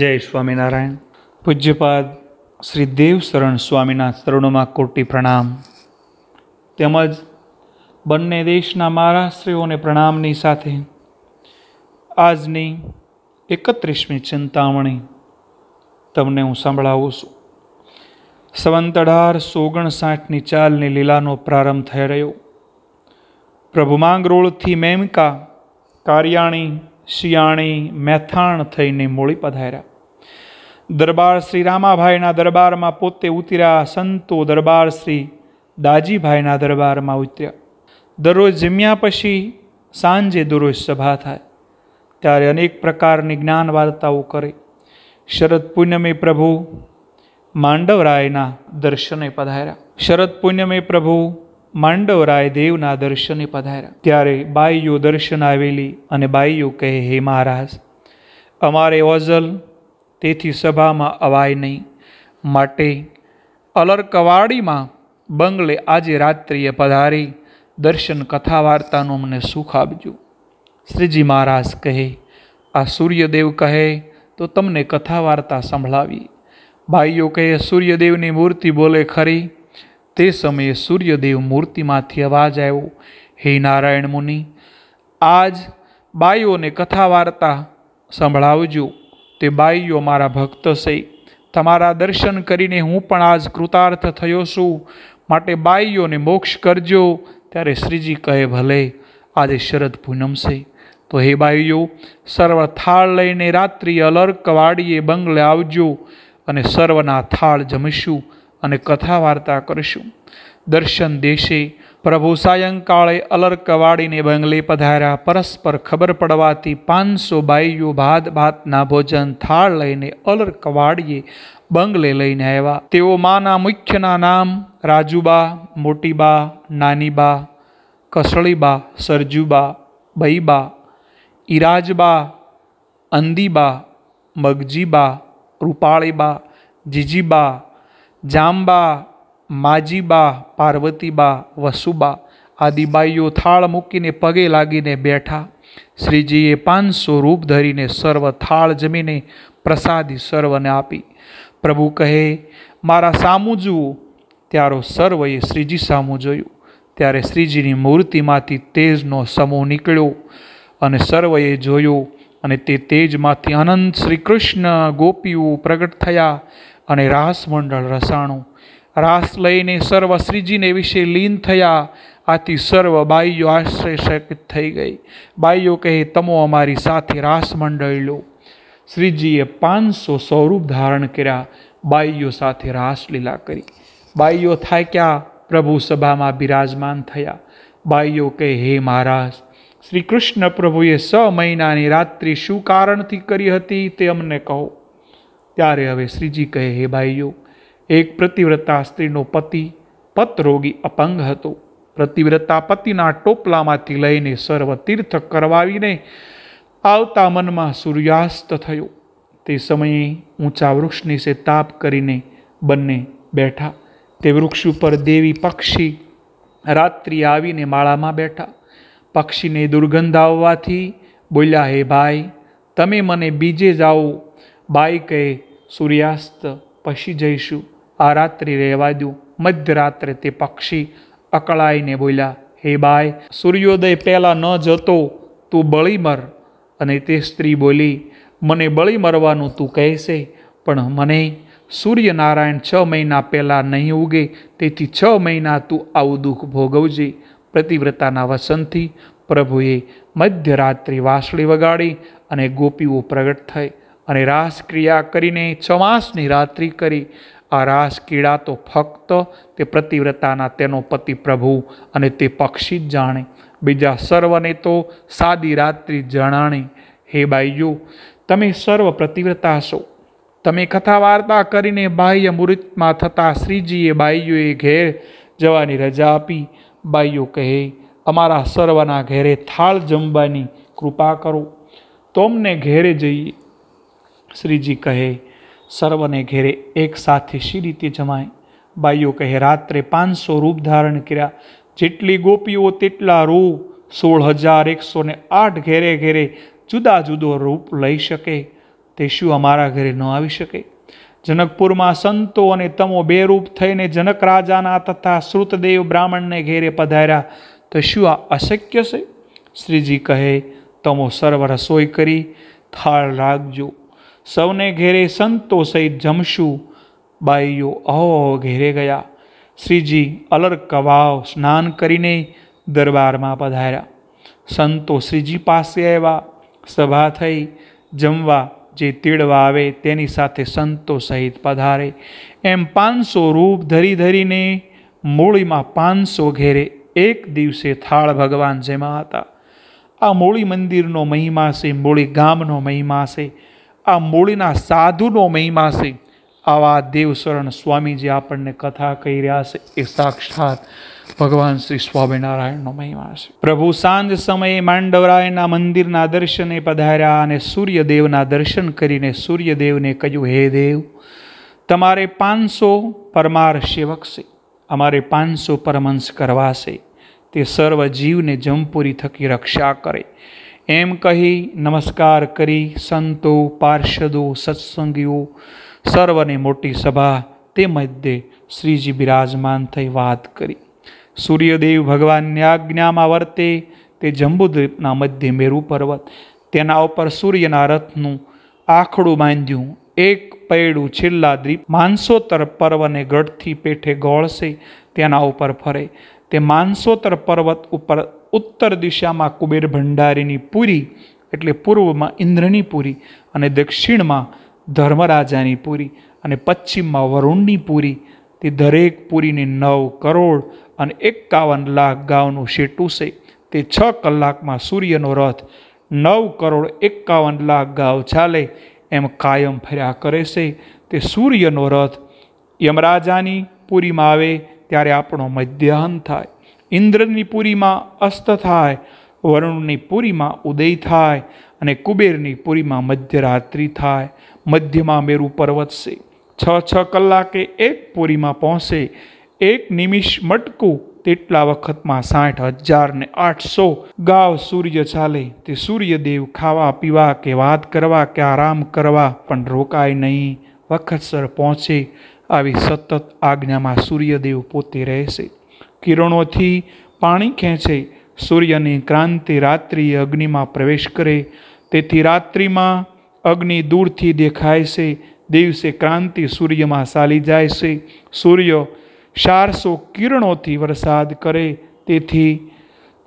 જય સ્વામિનારાયણ પૂજ્યપાદ શ્રી દેવ શરણ સ્વામીના ચરણોમાં કોટી પ્રણામ તેમજ બંને દેશના મહારાષ્ટ્રીઓને પ્રણામની સાથે આજની એકત્રીસમી ચિંતામણી તમને હું સંભળાવું છું સંવંત અઢારસો ઓગણસાઠની ચાલની લીલાનો પ્રારંભ થઈ રહ્યો પ્રભુ માંગરોળથી મેમકા કારિયાણી શિયાણી મેથાણ થઈને મોળી પધાર્યા દરબાર શ્રી રામાભાઈના દરબારમાં પોતે ઉતર્યા સંતો દરબાર શ્રી દાજીભાઈના દરબારમાં ઉતર્યા દરરોજ જમ્યા પછી સાંજે દરરોજ સભા થાય ત્યારે અનેક પ્રકારની જ્ઞાન વાર્તાઓ કરે શરદ પૂનમે પ્રભુ માંડવરાયના દર્શને પધાર્યા શરદ પૂનમે પ્રભુ માંડવરાય દેવના દર્શને પધાર્યા ત્યારે બાઈઓ દર્શન આવેલી અને બાઈઓ કહે હે મહારાજ અમારે ઓઝલ તેથી સભામાં અવાય નહીં માટે અલરકવાડીમાં બંગલે આજે રાત્રિએ પધારી દર્શન કથા વાર્તાનું મને સુખ આપજો શ્રીજી મહારાજ કહે આ સૂર્યદેવ કહે તો તમને કથા વાર્તા સંભળાવી ભાઈઓ કહે સૂર્યદેવની મૂર્તિ બોલે ખરી તે સમયે સૂર્યદેવ મૂર્તિમાંથી અવાજ આવ્યો હે નારાયણ મુનિ આજ બાઈઓને કથા વાર્તા સંભળાવજો તે બાઈઓ મારા ભક્ત છે તમારા દર્શન કરીને હું પણ આજ કૃતાર્થ થયો છું માટે બાઈઓને મોક્ષ કરજો ત્યારે શ્રીજી કહે ભલે આજે શરદ પૂનમ છે તો હે બાઈઓ સર્વ થાળ લઈને રાત્રિ અલર્ક વાડીએ બંગલે આવજો અને સર્વના થાળ જમીશું અને કથા વાર્તા કરીશું દર્શન દેશે પ્રભુ સાયંકાળે અલર કવાડીને બંગલે પધાર્યા પરસ્પર ખબર પડવાથી પાંચસો બાઈઓ ભાત ભાતના ભોજન થાળ લઈને અલર કવાડીએ બંગલે લઈને આવ્યા તેઓ માના મુખ્યના નામ રાજુબા મોટીબા નાનીબા કસળીબા સરજુબા બઈબા ઈરાજબા અંદીબા મગજીબા રૂપાળીબા જીજીબા જાંબા માજીબા પાર્વતીબા વસુબા આદિ બાઈઓ થાળ મૂકીને પગે લાગીને બેઠા શ્રીજીએ પાંચસો રૂપ ધરીને સર્વ થાળ જમીને પ્રસાદી સર્વને આપી પ્રભુ કહે મારા સામું જુઓ ત્યારો સર્વએ શ્રીજી સામું જોયું ત્યારે શ્રીજીની મૂર્તિમાંથી તેજનો સમૂહ નીકળ્યો અને સર્વએ જોયો અને તે તેજમાંથી અનંત શ્રી કૃષ્ણ ગોપીઓ પ્રગટ થયા અને રાસ મંડળ રસાણું રાસ લઈને સર્વ શ્રીજીને વિશે લીન થયા આથી સર્વ બાઈઓ આશ્ચર્યચકિત થઈ ગઈ બાઈઓ કહે તમો અમારી સાથે રાસ મંડળ લો શ્રીજીએ પાંચસો સ્વરૂપ ધારણ કર્યા બાઈઓ સાથે રાસલીલા કરી બાઈઓ થાક્યા પ્રભુ સભામાં બિરાજમાન થયા બાઈઓ કહે હે મહારાજ શ્રી કૃષ્ણ પ્રભુએ સ મહિનાની રાત્રિ શું કારણથી કરી હતી તે અમને કહો ત્યારે હવે શ્રીજી કહે હે ભાઈઓ એક પ્રતિવ્રતા સ્ત્રીનો પતિ પતરોગી અપંગ હતો પ્રતિવ્રતા પતિના ટોપલામાંથી લઈને સર્વ તીર્થ કરવાવીને આવતા મનમાં સૂર્યાસ્ત થયો તે સમયે ઊંચા વૃક્ષની સે તાપ કરીને બંને બેઠા તે વૃક્ષ ઉપર દેવી પક્ષી રાત્રિ આવીને માળામાં બેઠા પક્ષીને દુર્ગંધ આવવાથી બોલ્યા હે ભાઈ તમે મને બીજે જાઓ બાઈ કહે સૂર્યાસ્ત પછી જઈશું આ રાત્રિ રહેવા દઉં મધ્યરાત્રે તે પક્ષી અકળાઈને બોલ્યા હે બાય સૂર્યોદય પહેલાં ન જતો તું બળી મર અને તે સ્ત્રી બોલી મને બળી મરવાનું તું કહેશે પણ મને સૂર્યનારાયણ છ મહિના પહેલાં નહીં ઉગે તેથી છ મહિના તું આવું દુઃખ ભોગવજે પ્રતિવ્રતાના વસનથી પ્રભુએ મધ્યરાત્રિ વાંસળી વગાડી અને ગોપીઓ પ્રગટ થઈ અને રાસક્રિયા કરીને ચોમાસની રાત્રિ કરી આ રાસ કીડા તો ફક્ત તે પ્રતિવ્રતાના તેનો પતિ પ્રભુ અને તે પક્ષી જ જાણે બીજા સર્વને તો સાદી રાત્રિ જણાણે હે બાઈજો તમે સર્વ પ્રતિવ્રતા છો તમે કથા વાર્તા કરીને બાહ્ય મૃતમાં થતાં શ્રીજીએ બાઈયોએ ઘેર જવાની રજા આપી બાઈયો કહે અમારા સર્વના ઘેરે થાળ જમવાની કૃપા કરો તો અમને ઘેરે જઈએ શ્રીજી કહે સર્વને ઘેરે એક સાથે શી રીતે જમાય બાઈઓ કહે રાત્રે પાંચસો રૂપ ધારણ કર્યા જેટલી ગોપીઓ તેટલા રૂપ સોળ હજાર એકસો ને આઠ ઘેરે ઘેરે જુદા જુદો રૂપ લઈ શકે તે શું અમારા ઘરે ન આવી શકે જનકપુરમાં સંતો અને તમો બે રૂપ થઈને જનક રાજાના તથા શ્રુતદેવ બ્રાહ્મણને ઘેરે પધાર્યા તો શું આ અશક્ય છે શ્રીજી કહે તમો સર્વ રસોઈ કરી થાળ રાખજો સૌને ઘેરે સંતો સહિત જમશું બાઈઓ અહો ઘેરે ગયા શ્રીજી અલર કવાવ સ્નાન કરીને દરબારમાં પધાર્યા સંતો શ્રીજી પાસે આવ્યા સભા થઈ જમવા જે તીડવા આવે તેની સાથે સંતો સહિત પધારે એમ પાંચસો રૂપ ધરી ધરીને મૂળીમાં પાંચસો ઘેરે એક દિવસે થાળ ભગવાન જેમાં હતા આ મૂળી મંદિરનો મહિમા છે મૂળી ગામનો મહિમા છે આ મૂળના સાધુનો મહિમા છે આવા દેવશરણ સ્વામી જે આપણને કથા કહી રહ્યા છે એ સાક્ષાત ભગવાન શ્રી સ્વામિનારાયણનો મહિમા છે પ્રભુ સાંજ સમયે માંડવરાયના મંદિરના દર્શને પધાર્યા અને સૂર્યદેવના દર્શન કરીને સૂર્યદેવને કહ્યું હે દેવ તમારે પાંચસો પરમાર સેવક છે અમારે પાંચસો પરમંશ કરવાશે તે સર્વ જીવને જમપુરી થકી રક્ષા કરે એમ કહી નમસ્કાર કરી સંતો પાર્ષદો સત્સંગીઓ સર્વની મોટી સભા તે મધ્યે શ્રીજી બિરાજમાન થઈ વાત કરી સૂર્યદેવ ભગવાનની આજ્ઞામાં વર્તે તે જંબુદ્વીપના મધ્ય મેરુ પર્વત તેના ઉપર સૂર્યના રથનું આખડું બાંધ્યું એક પૈડું છેલ્લા દ્વીપ માનસોતર પર્વને ગઢથી પેઠે ગોળશે તેના ઉપર ફરે તે માનસોતર પર્વત ઉપર ઉત્તર દિશામાં કુબેર ભંડારીની પુરી એટલે પૂર્વમાં ઇન્દ્રની પુરી અને દક્ષિણમાં ધર્મરાજાની પુરી અને પશ્ચિમમાં વરુણની પુરી તે દરેક પુરીની નવ કરોડ અને એકાવન લાખ ગાવનું શેટું છે તે છ કલાકમાં સૂર્યનો રથ નવ કરોડ એકાવન લાખ ગાવ ચાલે એમ કાયમ ફર્યા કરે છે તે સૂર્યનો રથ યમરાજાની પુરીમાં આવે ત્યારે આપણો મધ્યાહન થાય ઇન્દ્રની પુરીમાં અસ્ત થાય વરુણની પુરીમાં ઉદય થાય અને કુબેરની પુરીમાં મધ્યરાત્રિ થાય મધ્યમાં મેરુ પર્વતશે છ છ કલાકે એક પુરીમાં પહોંચે એક નિમિષ મટકું તેટલા વખતમાં સાઠ હજાર ને આઠસો ગાવ સૂર્ય ચાલે તે સૂર્યદેવ ખાવા પીવા કે વાત કરવા કે આરામ કરવા પણ રોકાય નહીં વખતસર પહોંચે આવી સતત આજ્ઞામાં સૂર્યદેવ પોતે રહેશે કિરણોથી પાણી ખેંચે સૂર્યની ક્રાંતિ રાત્રિ અગ્નિમાં પ્રવેશ કરે તેથી રાત્રિમાં અગ્નિ દૂરથી દેખાય છે દિવસે ક્રાંતિ સૂર્યમાં ચાલી જાય છે સૂર્ય ચારસો કિરણોથી વરસાદ કરે તેથી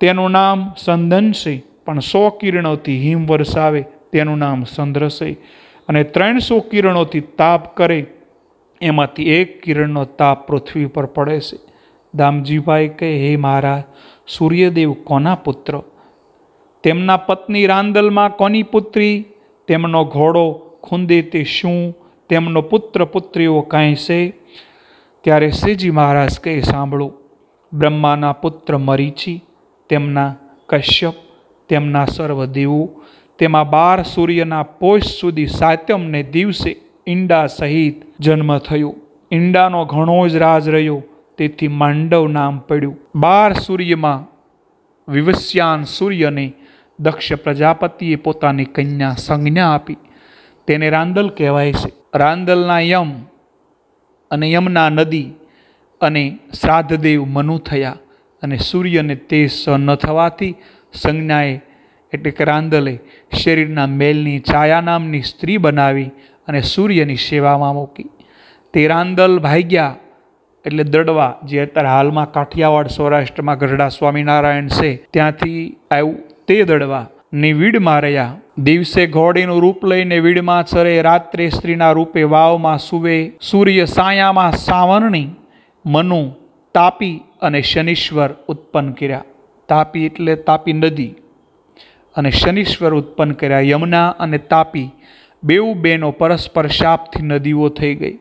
તેનું નામ સંધન છે પણ સો કિરણોથી હિમ વરસાવે તેનું નામ સંદ્રસે અને ત્રણસો કિરણોથી તાપ કરે એમાંથી એક કિરણનો તાપ પૃથ્વી પર પડે છે દામજીભાઈ કહે હે મહારાજ સૂર્યદેવ કોના પુત્ર તેમના પત્ની રાંદલમાં કોની પુત્રી તેમનો ઘોડો ખૂંદે તે શું તેમનો પુત્ર પુત્રીઓ કાંઈ છે ત્યારે શ્રીજી મહારાજ કહે સાંભળું બ્રહ્માના પુત્ર મરીચી તેમના કશ્યપ તેમના સર્વદેવો તેમાં બાર સૂર્યના પોષ સુધી સાત્યમને દિવસે ઈંડા સહિત જન્મ થયો ઈંડાનો ઘણો જ રાજ રહ્યો તેથી માંડવ નામ પડ્યું બાર સૂર્યમાં વિવસ્યાન સૂર્યને દક્ષ પ્રજાપતિએ પોતાની કન્યા સંજ્ઞા આપી તેને રાંદલ કહેવાય છે રાંદલના યમ અને યમના નદી અને શ્રાદ્ધદેવ મનુ થયા અને સૂર્યને તે સહન ન થવાથી સંજ્ઞાએ એટલે કે રાંદલે શરીરના મેલની છાયા નામની સ્ત્રી બનાવી અને સૂર્યની સેવામાં મૂકી તે રાંદલ ભાગ્યા એટલે દડવા જે અત્યારે હાલમાં કાઠિયાવાડ સૌરાષ્ટ્રમાં ગઢડા સ્વામિનારાયણ છે ત્યાંથી આવ્યું તે દડવા ની વીડ માર્યા દિવસે ઘોડીનું રૂપ લઈને વીડમાં ચરે રાત્રે સ્ત્રીના રૂપે વાવમાં સુવે સૂર્ય સાયામાં સાવરણી મનુ તાપી અને શનિશ્વર ઉત્પન્ન કર્યા તાપી એટલે તાપી નદી અને શનિશ્વર ઉત્પન્ન કર્યા યમુના અને તાપી બેઉ બેનો પરસ્પર શાપથી નદીઓ થઈ ગઈ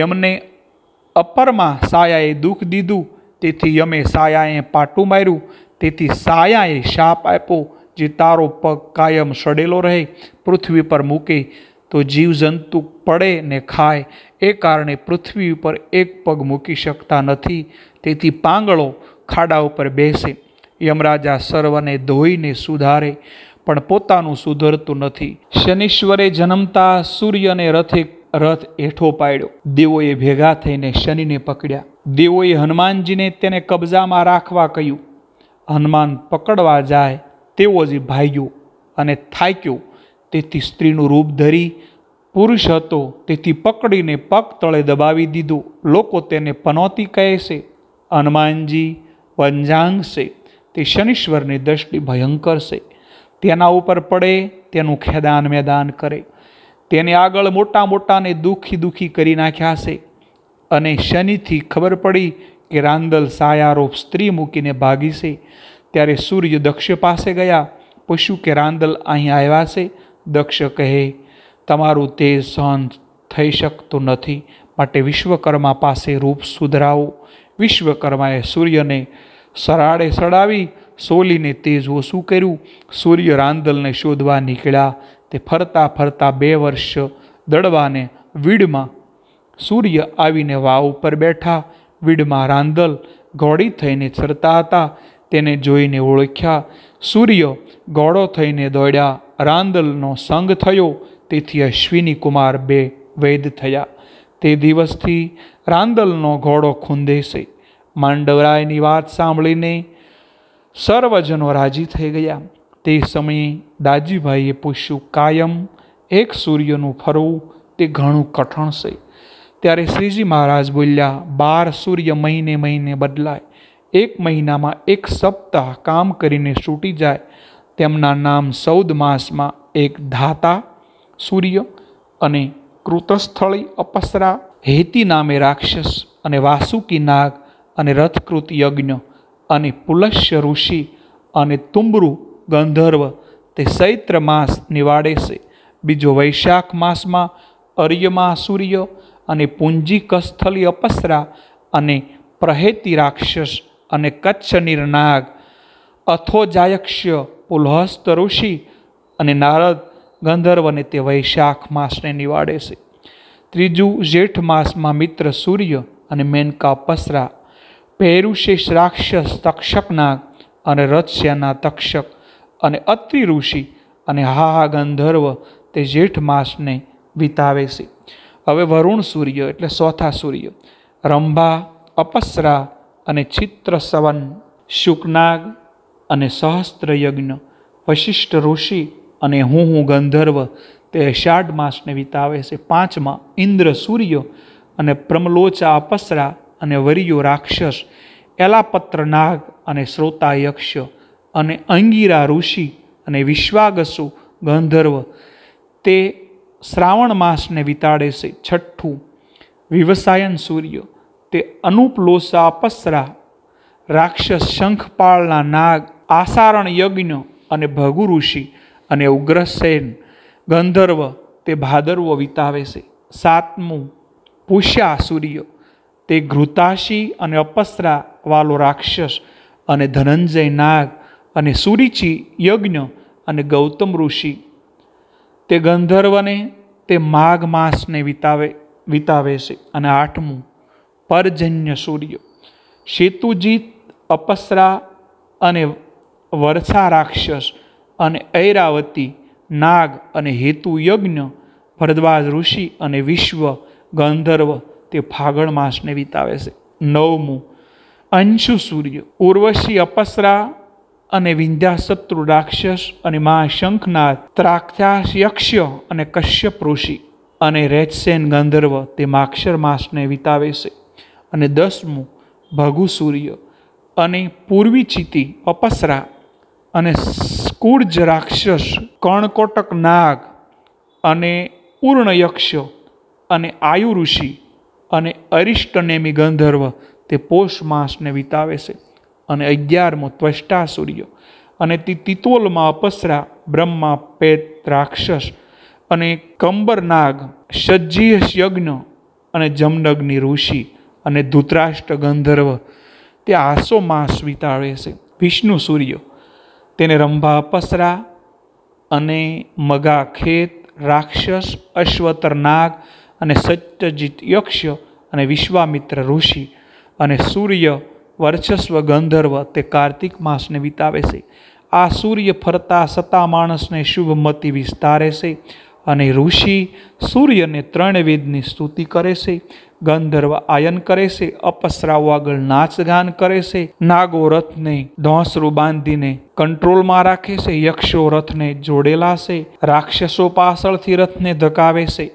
યમને અપરમાં સાયાએ દુઃખ દીધું તેથી યમે સાયાએ પાટું માર્યું તેથી સાયાએ શાપ આપ્યો જે તારો પગ કાયમ સડેલો રહે પૃથ્વી પર મૂકે તો જીવજંતુ પડે ને ખાય એ કારણે પૃથ્વી ઉપર એક પગ મૂકી શકતા નથી તેથી પાંગળો ખાડા ઉપર બેસે યમરાજા સર્વને ધોઈને સુધારે પણ પોતાનું સુધરતું નથી શનિશ્વરે જન્મતા સૂર્યને રથે રથ હેઠો પાડ્યો દેવોએ ભેગા થઈને શનિને પકડ્યા દેવોએ હનુમાનજીને તેને કબજામાં રાખવા કહ્યું હનુમાન પકડવા જાય તેવો જ ભાગ્યો અને થાક્યો તેથી સ્ત્રીનું રૂપ ધરી પુરુષ હતો તેથી પકડીને પગ તળે દબાવી દીધો લોકો તેને પનોતી કહે છે હનુમાનજી વંજાંગ છે તે શનિશ્વરની દ્રષ્ટિ ભયંકર છે તેના ઉપર પડે તેનું ખેદાન મેદાન કરે તેને આગળ મોટા મોટાને દુઃખી દુઃખી કરી નાખ્યા છે અને શનિથી ખબર પડી કે રાંદલ સાયારોપ સ્ત્રી મૂકીને ભાગી છે ત્યારે સૂર્ય દક્ષ પાસે ગયા પશુ કે રાંદલ અહીં આવ્યા છે દક્ષ કહે તમારું તેજ સહન થઈ શકતું નથી માટે વિશ્વકર્મા પાસે રૂપ સુધરાવો વિશ્વકર્માએ સૂર્યને સરાડે સડાવી સોલીને તેજ ઓછું કર્યું સૂર્ય રાંદલને શોધવા નીકળ્યા તે ફરતા ફરતા બે વર્ષ દડવાને વીડમાં સૂર્ય આવીને વાવ ઉપર બેઠા વીડમાં રાંદલ ઘોડી થઈને ચરતા હતા તેને જોઈને ઓળખ્યા સૂર્ય ઘોડો થઈને દોડ્યા રાંદલનો સંગ થયો તેથી અશ્વિની કુમાર બે વૈદ થયા તે દિવસથી રાંદલનો ઘોડો ખૂંદેશે માંડવરાયની વાત સાંભળીને સર્વજનો રાજી થઈ ગયા તે સમયે દાજીભાઈએ પૂછ્યું કાયમ એક સૂર્યનું ફરવું તે ઘણું કઠણ છે ત્યારે શ્રીજી મહારાજ બોલ્યા બાર સૂર્ય મહિને મહિને બદલાય એક મહિનામાં એક સપ્તાહ કામ કરીને છૂટી જાય તેમના નામ સૌદ માસમાં એક ધાતા સૂર્ય અને કૃતસ્થળી અપસરા હેતી નામે રાક્ષસ અને વાસુકી નાગ અને રથકૃત યજ્ઞ અને પુલશ્ય ઋષિ અને તુંબરૂ ગંધર્વ તે ચૈત્ર માસ નિવાડે છે બીજો વૈશાખ માસમાં અર્યમાં સૂર્ય અને પૂંજી કસ્થલી અપસરા અને પ્રહેતી રાક્ષસ અને કચ્છ નિર્નાગ અથોજાયક્ષ્ય પુલહસ્ત ઋષિ અને નારદ ગંધર્વને તે વૈશાખ માસને નિવાડે છે ત્રીજું જેઠ માસમાં મિત્ર સૂર્ય અને મેનકા અપસરા ભેરુશેષ રાક્ષસ તક્ષકનાગ અને રથસ્યાના તક્ષક અને અત્રિ ઋષિ અને હા હા ગંધર્વ તે જેઠ માસને વિતાવે છે હવે વરુણ સૂર્ય એટલે ચોથા સૂર્ય રંભા અપસરા અને ચિત્રસવન શુકનાગ અને સહસ્ત્રયજ્ઞ વશિષ્ઠ ઋષિ અને હું હું ગંધર્વ તે અષાઢ માસને વિતાવે છે પાંચમાં ઇન્દ્ર સૂર્ય અને પ્રમલોચા અપસરા અને વરિયો રાક્ષસ એલાપત્ર નાગ અને શ્રોતા યક્ષ અને અંગીરા ઋષિ અને વિશ્વાગસુ ગંધર્વ તે શ્રાવણ માસને વિતાડે છે છઠ્ઠું વ્યવસાયન સૂર્ય તે અનુપલોસા અપસરા રાક્ષસ શંખપાળના નાગ આસારણ યજ્ઞ અને ભગુ ઋષિ અને ઉગ્રસેન ગંધર્વ તે ભાદરવ વિતાવે છે સાતમું પુષ્યા સૂર્ય તે ઘૃતાશી અને અપસરા વાલો રાક્ષસ અને ધનંજય નાગ અને સુરીચિ યજ્ઞ અને ગૌતમ ઋષિ તે ગંધર્વને તે માઘ માસને વિતાવે વિતાવે છે અને આઠમું પરજન્ય સૂર્ય શેતુજીત અપસરા અને વર્ષા રાક્ષસ અને ઐરાવતી નાગ અને હેતુ યજ્ઞ ભરદ્વાજ ઋષિ અને વિશ્વ ગંધર્વ તે ફાગણ માસને વિતાવે છે નવમું અંશુ સૂર્ય ઉર્વશી અપસરા અને વિંધ્યાશત્રુ રાક્ષસ અને મા શંખના ત્રાક્ષાસ યક્ષ અને કશ્યપ ઋષિ અને રેચસેન ગંધર્વ તે માક્ષર માસને વિતાવે છે અને દસમું ભગુ સૂર્ય અને પૂર્વી ચિતિ અપસરા અને સ્કૂર્જ રાક્ષસ કર્ણકોટક નાગ અને પૂર્ણ યક્ષ અને આયુ ઋષિ અને અરિષ્ટનેમી ગંધર્વ તે પોષ માસને વિતાવે છે અને અગિયારમો ત્વષ્ટા સૂર્ય અને તે તિતોલમાં અપસરા બ્રહ્મા પેત રાક્ષસ અને કંબરનાગ સજ્જીયસ યજ્ઞ અને જમનગ્નિ ઋષિ અને ધૂતરાષ્ટ્ર ગંધર્વ તે આસો માસ વિતાવે છે વિષ્ણુ સૂર્ય તેને રંભા અપસરા અને મગા ખેત રાક્ષસ અશ્વતરનાગ અને સત્યજીત યક્ષ અને વિશ્વામિત્ર ઋષિ અને સૂર્ય વર્ચસ્વ ગંધર્વ તે કાર્તિક માસને વિતાવે છે આ સૂર્ય ફરતા સતા માણસને શુભમતી વિસ્તારે છે અને ઋષિ સૂર્યને ત્રણ વેદની સ્તુતિ કરે છે ગંધર્વ આયન કરે છે અપસરાઓ આગળ નાચગાન કરે છે નાગો રથને ધોંસરું બાંધીને કંટ્રોલમાં રાખે છે યક્ષો રથને જોડેલા છે રાક્ષસો પાછળથી રથને ધકાવે છે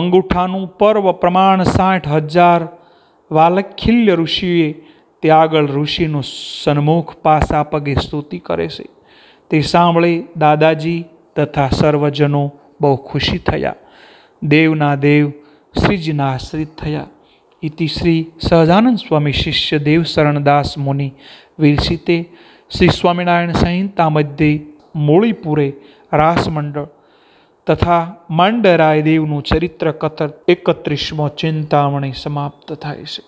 અંગૂઠાનું પર્વ પ્રમાણ સાઠ હજાર વાલખિલ્ય ઋષિએ ત્યાં આગળ ઋષિનું સન્મુખ પાસા પગે સ્તુતિ કરે છે તે સાંભળી દાદાજી તથા સર્વજનો બહુ ખુશી થયા દેવના દેવ શ્રીજીના આશ્રિત થયા ઇતિ શ્રી સહજાનંદ સ્વામી શિષ્ય દેવ શરણદાસ મુનિ વિરસિતે શ્રી સ્વામિનારાયણ સંહિતા મધ્યે મૂળીપુરે રાસમંડળ તથા માંડરાય દેવનું ચરિત્ર કથર એકત્રીસમો ચિંતામણી સમાપ્ત થાય છે